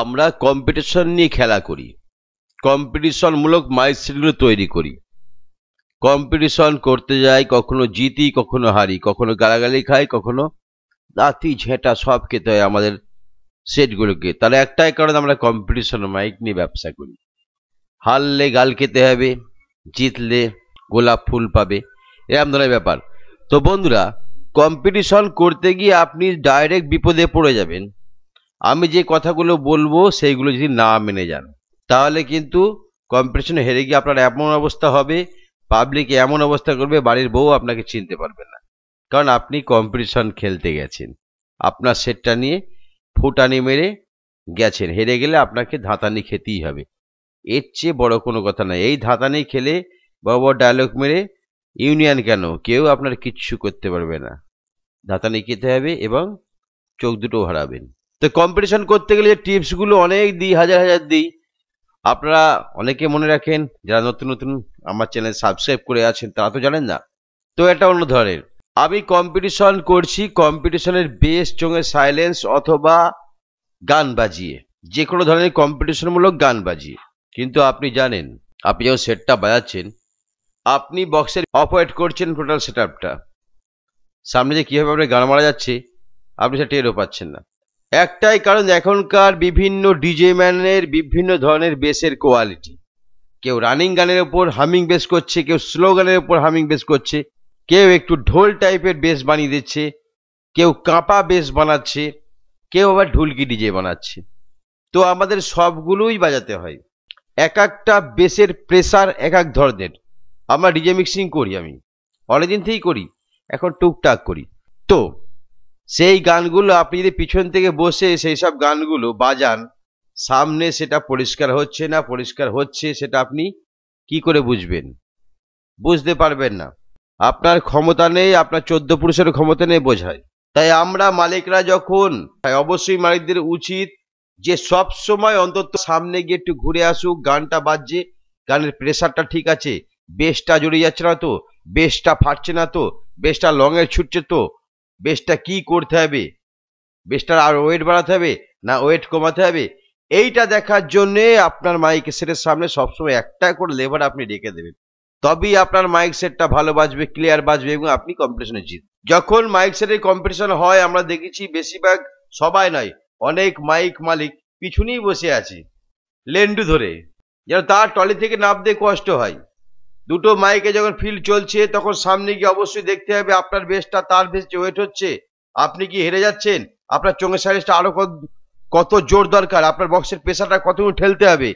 আমরা কম্পিটিশন নিয়ে খেলা করি কম্পিটিশনমূলক মাইন্ডসেটগুলো তৈরি করি কম্পিটিশন করতে যাই কখনো জিতি কখনো হারি কখনো গালাগালি খাই কখনো দাঁতি ঝেঁটা সব খেতে হয় আমাদের সেটগুলোকে তাহলে একটাই কারণ আমরা কম্পিটিশন মাইক নিয়ে ব্যবসা করি হারলে গাল খেতে হবে জিতলে গোলাপ ফুল পাবে এরম ধরনের ব্যাপার তো বন্ধুরা কম্পিটিশন করতে গিয়ে আপনি ডাইরেক্ট বিপদে পড়ে যাবেন আমি যে কথাগুলো বলবো সেইগুলো যদি না মেনে যান তাহলে কিন্তু কম্পিটিশনে হেরে গিয়ে আপনার এমন অবস্থা হবে পাবলিক এমন অবস্থা করবে বাড়ির বউ আপনাকে চিনতে পারবে না কারণ আপনি কম্পিটিশন খেলতে গেছেন আপনার সেটটা নিয়ে ফুটানি মেরে গেছেন হেরে গেলে আপনাকে ধাতানি খেতেই হবে এর চেয়ে বড় কোনো কথা নয় এই ধাতানি খেলে বড় বড় ডায়লগ মেরে ইউনিয়ন কেন কেউ আপনার কিচ্ছু করতে পারবে না ধাতানি খেতে হবে এবং চোখ দুটো হারাবেন তো কম্পিটিশন করতে গেলে যে টিপসগুলো অনেক দিই হাজার হাজার দিই আপনারা অনেকে মনে রাখেন যারা নতুন নতুন আমার চ্যানেল সাবস্ক্রাইব করে আছেন তারা তো জানেন না তো এটা অন্য ধরনের আমি কম্পিটিশন করছি কম্পিটিশনের বেস চোঙে সাইলেন্স অথবা গান বাজিয়ে যে কোনো ধরনের কম্পিটিশনমূলক গান বাজিয়ে কিন্তু আপনি জানেন আপনি যখন সেটটা বাজাচ্ছেন আপনি বক্সের অপারেট করছেন টোটাল সেট আপটা সামনে যে কীভাবে আপনার গান মারা যাচ্ছে আপনি সেটা টেরও পাচ্ছেন না একটাই কারণ এখনকার বিভিন্ন ডিজে ম্যানের বিভিন্ন ধরনের বেসের কোয়ালিটি কেউ রানিং গানের ওপর হামিং বেস করছে কেউ স্লো গানের ওপর হামিং বেস করছে কেউ একটু ঢোল টাইপের বেস বানিয়ে দিচ্ছে কেউ কাঁপা বেস বানাচ্ছে কেউ আবার ঢুলকি ডিজে বানাচ্ছে তো আমাদের সবগুলোই বাজাতে হয় এক একটা বেসের প্রেসার এক এক ধরনের আমরা ডিজে মিক্সিং করি আমি অনেকদিন থেকেই করি এখন টুকটাক করি তো সেই গানগুলো আপনি যদি পিছন থেকে বসে সেই সব গানগুলো বাজান সামনে সেটা পরিষ্কার হচ্ছে না পরিষ্কার হচ্ছে সেটা আপনি কি করে বুঝবেন বুঝতে পারবেন না আপনার ক্ষমতা নেই আপনার চোদ্দ পুরুষের ক্ষমতা নেই বোঝায় তাই আমরা মালিকরা যখন তাই অবশ্যই মালিকদের উচিত যে সব সময় অন্তত সামনে গিয়ে একটু ঘুরে আসুক গানটা বাজছে গানের প্রেশারটা ঠিক আছে বেশটা জড়িয়ে যাচ্ছে না তো বেশটা ফাটছে না তো বেশটা লঙে ছুটছে তো বেশটা কি করতে হবে বেশটার আর ওয়েট বাড়াতে হবে না ওয়েট কমাতে হবে এইটা দেখার জন্যে আপনার মাইক সেটের সামনে সবসময় একটা করে লেভার আপনি রেখে দেবেন তবেই আপনার মাইক সেটটা ভালো বাজবে ক্লিয়ার বাজবে এবং আপনি কম্পিটিশনে জিত যখন মাইক সেটের কম্পিটিশন হয় আমরা দেখেছি বেশিরভাগ সবাই নয় অনেক মাইক মালিক পিছনেই বসে আছে লেন্ডু ধরে যেন তার টলি থেকে নামতে কষ্ট হয় দুটো মাইকে যখন ফিল্ড চলছে তখন সামনে গিয়ে অবশ্যই দেখতে হবে আপনার বেসটা তার বেশি ওয়েট হচ্ছে আপনি কি হেরে যাচ্ছেন আপনার চোখের সাইজটা আরও কত জোর দরকার আপনার বক্সের পেশাটা কতটুকু ঠেলতে হবে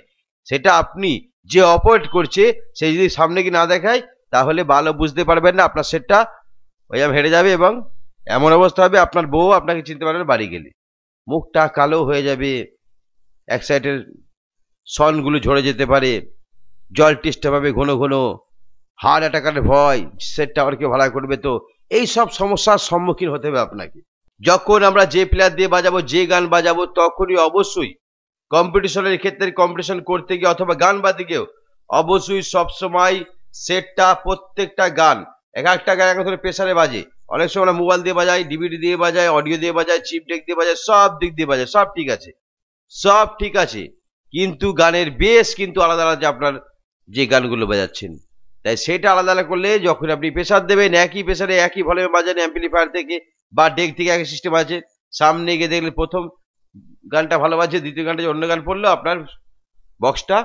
সেটা আপনি যে অপারেট করছে সে যদি সামনে কি না দেখায় তাহলে ভালো বুঝতে পারবেন না আপনার সেটটা ওই হেরে যাবে এবং এমন অবস্থা হবে আপনার বউ আপনাকে চিনতে পারবে বাড়ি গেলে মুখটা কালো হয়ে যাবে এক সাইডের সনগুলো ঝরে যেতে পারে জল টেস্টা পাবে ঘন ঘন হার্ট অ্যাটাকের ভয় সেট টাওয়ারকে ভাড়া করবে তো এই সব সমস্যার সম্মুখীন হতে হবে আপনাকে যখন আমরা যে প্লেয়ার দিয়ে বাজাবো যে গান বাজাবো তখনই অবশ্যই কম্পিটিশনের ক্ষেত্রে কম্পিটিশন করতে গিয়ে অথবা গান বাদে গিয়েও অবশ্যই সবসময় সেটটা প্রত্যেকটা গান এক একটা গান এক ধরে প্রেশারে বাজে অনেক সময় আমরা মোবাইল দিয়ে বাজাই ডিভিডি দিয়ে বাজাই অডিও দিয়ে বাজাই চিপ ডেক দিয়ে বাজাই সব দিক দিয়ে বাজাই সব ঠিক আছে সব ঠিক আছে কিন্তু গানের বেশ কিন্তু আলাদা আলাদা আপনার যে গানগুলো বাজাচ্ছেন তাই সেটা আলাদা আলাদা করলে যখন আপনি প্রেশার দেবেন একই প্রেশারে একই ভলিউম বাজান অ্যাম্পলিফায়ার থেকে বা ডেক থেকে একই সিস্টেম আছে সামনে গিয়ে দেখলে প্রথম গানটা ভালো বাজছে দ্বিতীয় গানটা যে অন্য গান পড়লো আপনার বক্সটা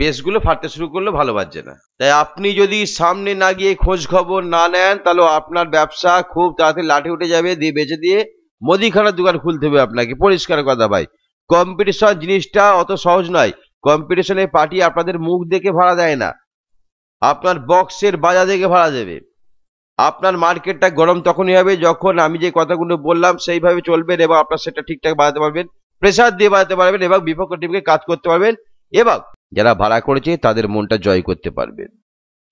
বেসগুলো ফাটতে শুরু করলে ভালো বাজছে না তাই আপনি যদি সামনে না গিয়ে খোঁজ খবর না নেন তাহলে আপনার ব্যবসা খুব তাড়াতাড়ি লাঠি উঠে যাবে দিয়ে বেঁচে দিয়ে মুদিখানার দোকান খুলতে হবে আপনাকে পরিষ্কার কথা ভাই কম্পিটিশন জিনিসটা অত সহজ নয় কম্পিটিশনে পার্টি আপনাদের মুখ দেখে ভাড়া দেয় না আপনার বক্সের বাজা দেখে ভাড়া দেবে আপনার মার্কেটটা গরম তখনই হবে যখন আমি যে কথাগুলো বললাম সেইভাবে চলবেন এবং আপনার সেটা ঠিকঠাক বাজাতে পারবেন প্রেশার দিয়ে বাজাতে পারবেন এবং বিপক্ষ টিমকে কাজ করতে পারবেন এবং যারা ভাড়া করেছে তাদের মনটা জয় করতে পারবেন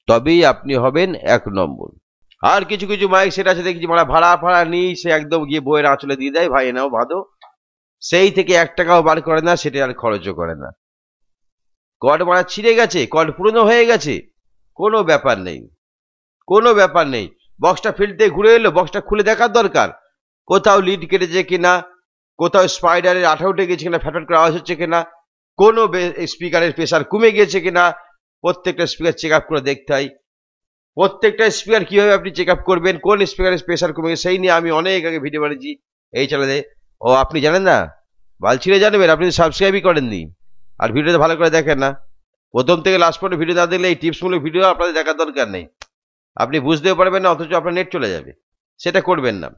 তবেই আপনি হবেন এক নম্বর আর কিছু কিছু মাইক সেটা আছে দেখছি মানে ভাড়া ফাড়া নিই সে একদম গিয়ে বইয়ের আঁচলে দিয়ে দেয় ভাই এনাও বাঁধো সেই থেকে এক টাকাও বার করে না সেটা আর খরচও করে না কট মারা ছিঁড়ে গেছে কট পুরনো হয়ে গেছে কোনো ব্যাপার নেই কোনো ব্যাপার নেই বক্সটা ফিল্ড দিয়ে ঘুরে এলো বক্সটা খুলে দেখার দরকার কোথাও লিড কেটেছে কিনা কোথাও স্পাইডারের আঠা উঠে গেছে কিনা ফ্যাটফ্যাট করে আওয়াজ হচ্ছে কিনা কোনো স্পিকারের প্রেশার কমে গেছে কিনা প্রত্যেকটা স্পিকার চেক আপ করে দেখতে হয় প্রত্যেকটা স্পিকার কীভাবে আপনি চেক আপ করবেন কোন স্পিকারের প্রেশার কমে গেছে সেই নিয়ে আমি অনেক আগে ভিডিও বানিয়েছি এই চ্যানেলে ও আপনি জানেন না বাল ছিঁড়ে জানবেন আপনি সাবস্ক্রাইবই করেননি আর ভিডিওটা ভালো করে দেখেন না প্রথম থেকে লাস্ট পর্যন্ত ভিডিও না দেখলে এই টিপসগুলো ভিডিও আপনাদের দেখার দরকার নেই আপনি বুঝতেও পারবেন না অথচ আপনার নেট চলে যাবে সেটা করবেন না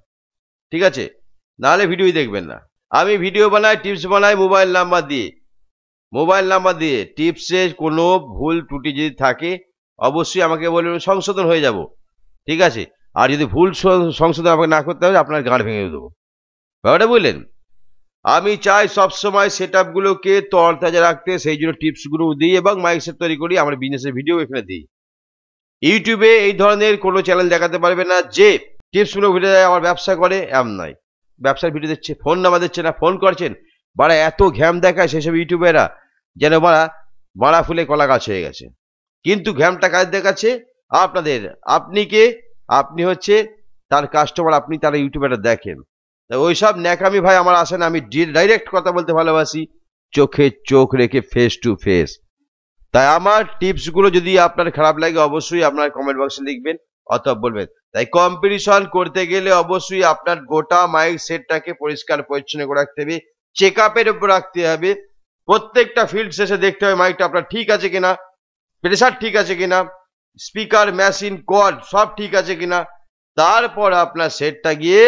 ঠিক আছে নাহলে ভিডিওই দেখবেন না আমি ভিডিও বানাই টিপস বানাই মোবাইল নাম্বার দিয়ে মোবাইল নাম্বার দিয়ে টিপসে কোনো ভুল ত্রুটি যদি থাকে অবশ্যই আমাকে বলবেন সংশোধন হয়ে যাব ঠিক আছে আর যদি ভুল সংশোধন আমাকে না করতে হবে আপনার গাঁড় ভেঙে দেবো ব্যাপারটা বুঝলেন আমি চাই সবসময় সেট আপগুলোকে তরতাজা রাখতে সেই জন্য টিপসগুলো দিই এবং মাইক সেট তৈরি করি আমার বিজনেসের ভিডিও এখানে দিই ইউটিউবে এই ধরনের কোনো চ্যানেল দেখাতে পারবে না যে টিপসগুলো ভিডিও দেয় আমার ব্যবসা করে এম নয় ব্যবসার ভিডিও দিচ্ছে ফোন নাম্বার দিচ্ছে না ফোন করছেন বাড়া এত ঘ্যাম দেখায় সেসব ইউটিউবেরা যেন বাড়া বাড়া ফুলে কলা গাছ হয়ে গেছে কিন্তু ঘ্যামটা কাজ দেখাচ্ছে আপনাদের আপনি কে আপনি হচ্ছে তার কাস্টমার আপনি তারা ইউটিউবেটা দেখেন ওই সব ন্যাকামি ভাই আমার আসে না আমি ডাইরেক্ট কথা বলতে ভালোবাসি চোখে চোখ রেখে ফেস টু ফেস তাই আমার টিপসগুলো যদি আপনার খারাপ লাগে অবশ্যই আপনার কমেন্ট বক্সে লিখবেন অথবা বলবেন তাই কম্পিটিশন করতে গেলে অবশ্যই আপনার গোটা মাইক সেটটাকে পরিষ্কার পরিচ্ছন্ন করে রাখতে হবে চেক আপের উপর রাখতে হবে প্রত্যেকটা ফিল্ড শেষে দেখতে হবে মাইকটা আপনার ঠিক আছে কিনা প্রেসার ঠিক আছে কিনা স্পিকার মেশিন কড সব ঠিক আছে কিনা তারপর আপনার সেটটা গিয়ে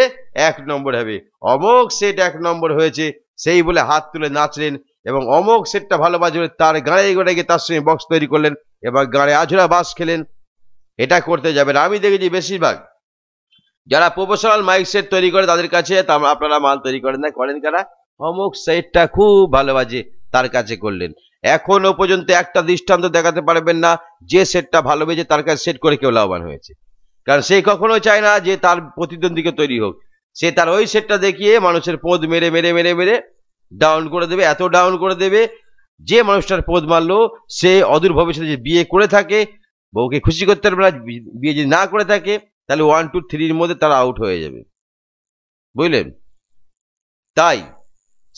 এক নম্বর হবে অমোক সেট এক নম্বর হয়েছে সেই বলে হাত তুলে নাচলেন এবং অমোক সেটটা ভালো বাজলে তার গাড়ে গোড়ে গিয়ে তার সঙ্গে বক্স তৈরি করলেন এবার গাড়ে আঝোরা বাস খেলেন এটা করতে যাবেন আমি দেখেছি বেশিরভাগ যারা প্রফেশনাল মাইক সেট তৈরি করে তাদের কাছে আপনারা মাল তৈরি করেন না করেন কারা অমুক সেটটা খুব ভালো বাজে তার কাছে করলেন এখনো পর্যন্ত একটা দৃষ্টান্ত দেখাতে পারবেন না যে সেটটা ভালো বেজে তার কাছে সেট করে কেউ লাভবান হয়েছে কারণ সে কখনো চায় না যে তার প্রতিদ্বন্দ্বীকে তৈরি হোক সে তার ওই সেটটা দেখিয়ে মানুষের পদ মেরে মেরে মেরে মেরে ডাউন করে দেবে এত ডাউন করে দেবে যে মানুষটার পদ মারলো সে অদূর ভবিষ্যতে যে বিয়ে করে থাকে বউকে খুশি করতে পারবে না বিয়ে যদি না করে থাকে তাহলে ওয়ান টু থ্রির মধ্যে তারা আউট হয়ে যাবে বুঝলেন তাই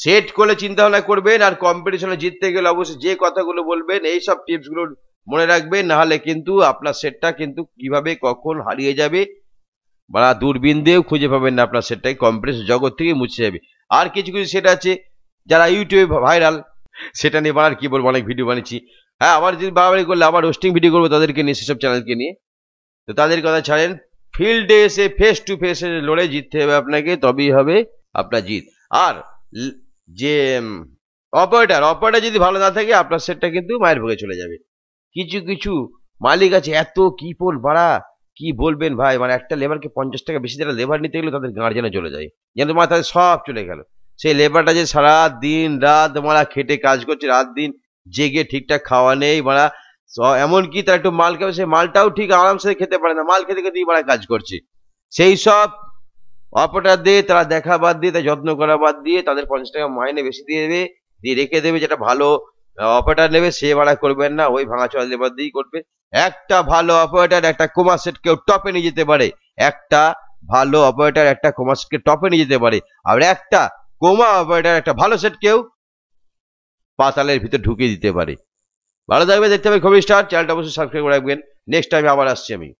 সেট করে চিন্তা ভাবনা করবেন আর কম্পিটিশনে জিততে গেলে অবশ্যই যে কথাগুলো বলবেন এইসব সব টিপসগুলো মনে রাখবে নাহলে কিন্তু আপনার সেটটা কিন্তু কিভাবে কখন হারিয়ে যাবে বা দূরবীন দিয়েও খুঁজে পাবেন না আপনার সেটটাই কমপ্লেক্স জগৎ থেকে মুছে যাবে আর কিছু কিছু সেট আছে যারা ইউটিউবে ভাইরাল সেটা নিয়ে বানার কী বলবো অনেক ভিডিও বানিয়েছি হ্যাঁ আবার যদি বাড়াবাড়ি করলে আবার হোস্টিং ভিডিও করবো তাদেরকে নিয়ে সেসব চ্যানেলকে নিয়ে তো তাদের কথা ছাড়েন ফিল্ডে এসে ফেস টু ফেস লড়ে জিততে হবে আপনাকে তবেই হবে আপনার জিত আর যে অপারেটার অপারেটার যদি ভালো না থাকে আপনার সেটটা কিন্তু মায়ের ভোগে চলে যাবে কিছু কিছু মালিক আছে এত কি পোল ভাড়া কি বলবেন ভাই মানে একটা লেবারকে পঞ্চাশ টাকা বেশি যারা লেবার নিতে গেলে তাদের গার্জেনে চলে যায় যেন তোমার তাদের সব চলে গেল সেই লেবারটা যে সারা দিন রাত মারা খেটে কাজ করছে রাত দিন জেগে ঠিকঠাক খাওয়া নেই মারা এমনকি তার একটু মাল খাবে সেই মালটাও ঠিক আরামসে খেতে পারে না মাল খেতে খেতেই মারা কাজ করছে সেই সব অপরাধ দিয়ে তারা দেখা বাদ দিয়ে তার যত্ন করা বাদ দিয়ে তাদের পঞ্চাশ টাকা মাইনে বেশি দিয়ে দেবে দিয়ে রেখে দেবে যেটা ভালো অপারেটার নেবে সে ভাড়া করবেন না ওই ভাঙাচোরা লেবার দিয়েই করবে একটা ভালো অপারেটার একটা কোমা সেট কেউ টপে নিয়ে যেতে পারে একটা ভালো অপারেটার একটা কোমা সেটকে টপে নিয়ে যেতে পারে আর একটা কোমা অপারেটার একটা ভালো সেট কেউ পাতালের ভিতর ঢুকিয়ে দিতে পারে ভালো থাকবে দেখতে হবে খবর স্টার চ্যানেলটা অবশ্যই সাবস্ক্রাইব করে রাখবেন নেক্সট টাইম আবার আসছি আমি